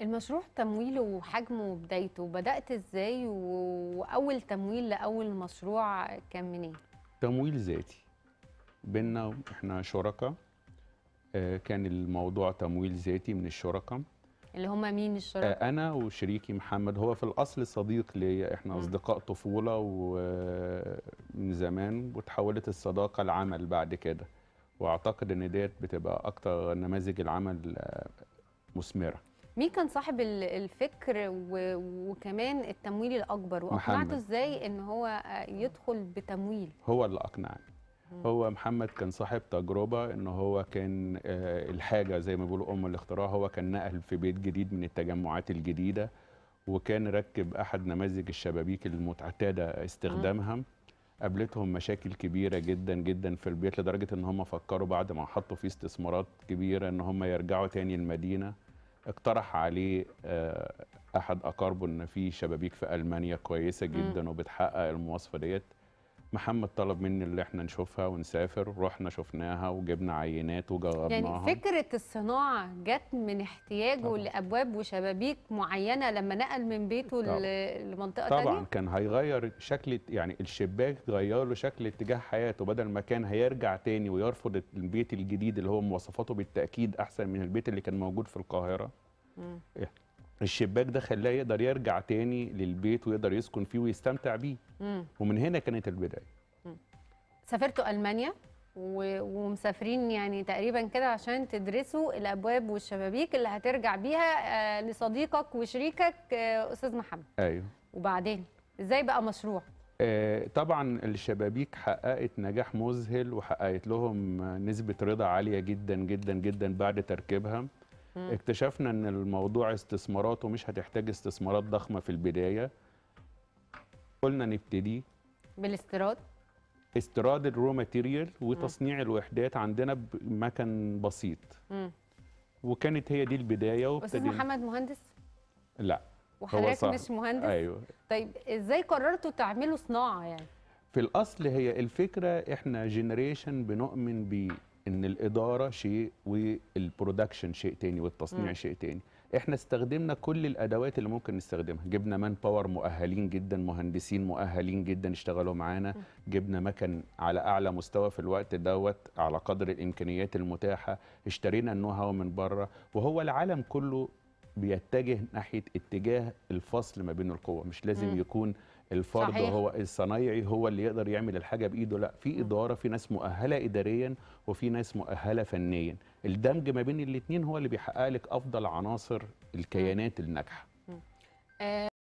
المشروع تمويله وحجمه وبدايته بدأت ازاي واول تمويل لاول مشروع كان منين؟ تمويل ذاتي بينا احنا شركاء آه، كان الموضوع تمويل ذاتي من الشركاء اللي هم مين الشركاء؟ آه، انا وشريكي محمد هو في الاصل صديق ليا احنا اصدقاء طفوله ومن آه، زمان وتحولت الصداقه لعمل بعد كده واعتقد ان ديت بتبقى اكتر نماذج العمل مثمره مين كان صاحب الفكر وكمان التمويل الاكبر واقنعته ازاي ان هو يدخل بتمويل هو اللي اقنعني هو محمد كان صاحب تجربه ان هو كان آه، الحاجه زي ما بيقولوا ام الاختراع هو كان نقل في بيت جديد من التجمعات الجديده وكان ركب احد نماذج الشبابيك المتعتاده استخدامها قابلتهم مشاكل كبيره جدا جدا في البيت لدرجه ان هم فكروا بعد ما حطوا فيه استثمارات كبيره ان هم يرجعوا تاني المدينه اقترح عليه آه، احد اقاربه ان في شبابيك في المانيا كويسه جدا وبتحقق المواصفه ديت محمد طلب مني اللي احنا نشوفها ونسافر رحنا شفناها وجبنا عينات وجربناها يعني فكره الصناعه جت من احتياجه طبعًا. لابواب وشبابيك معينه لما نقل من بيته طبعًا. لمنطقه طبعا تانية؟ كان هيغير شكل يعني الشباك غير له شكل اتجاه حياته بدل ما كان هيرجع تاني ويرفض البيت الجديد اللي هو مواصفاته بالتاكيد احسن من البيت اللي كان موجود في القاهره الشباك ده خلاه يقدر يرجع تاني للبيت ويقدر يسكن فيه ويستمتع بيه مم. ومن هنا كانت البدايه سافرتوا المانيا و... ومسافرين يعني تقريبا كده عشان تدرسوا الابواب والشبابيك اللي هترجع بيها آه، لصديقك وشريكك آه، استاذ محمد ايوه وبعدين ازاي بقى مشروع آه طبعا الشبابيك حققت نجاح مذهل وحققت لهم نسبه رضا عاليه جدا جدا جدا بعد تركيبها اكتشفنا ان الموضوع استثمارات ومش هتحتاج استثمارات ضخمه في البدايه قلنا نبتدي بالاستيراد استيراد الرو ماتيريال وتصنيع الوحدات عندنا بمكن بسيط مم. وكانت هي دي البدايه وابتدينا استاذ محمد مهندس لا وحضرتك مش مهندس ايوه طيب ازاي قررتوا تعملوا صناعه يعني في الاصل هي الفكره احنا جنريشن بنؤمن بيه ان الاداره شيء والبرودكشن شيء تاني والتصنيع م. نعم. شيء تاني احنا استخدمنا كل الادوات اللي ممكن نستخدمها جبنا مان باور مؤهلين جدا مهندسين مؤهلين جدا اشتغلوا معانا نعم. جبنا مكن على اعلى مستوى في الوقت دوت على قدر الامكانيات المتاحه اشترينا النو هاو من بره وهو العالم كله بيتجه ناحيه اتجاه الفصل ما بين القوى مش لازم م. نعم. يكون الفرد صحيح. هو الصنايعي هو اللي يقدر يعمل الحاجه بايده لا في اداره في ناس مؤهله اداريا وفي ناس مؤهله فنيا الدمج ما بين الاثنين هو اللي بيحقق لك افضل عناصر الكيانات الناجحه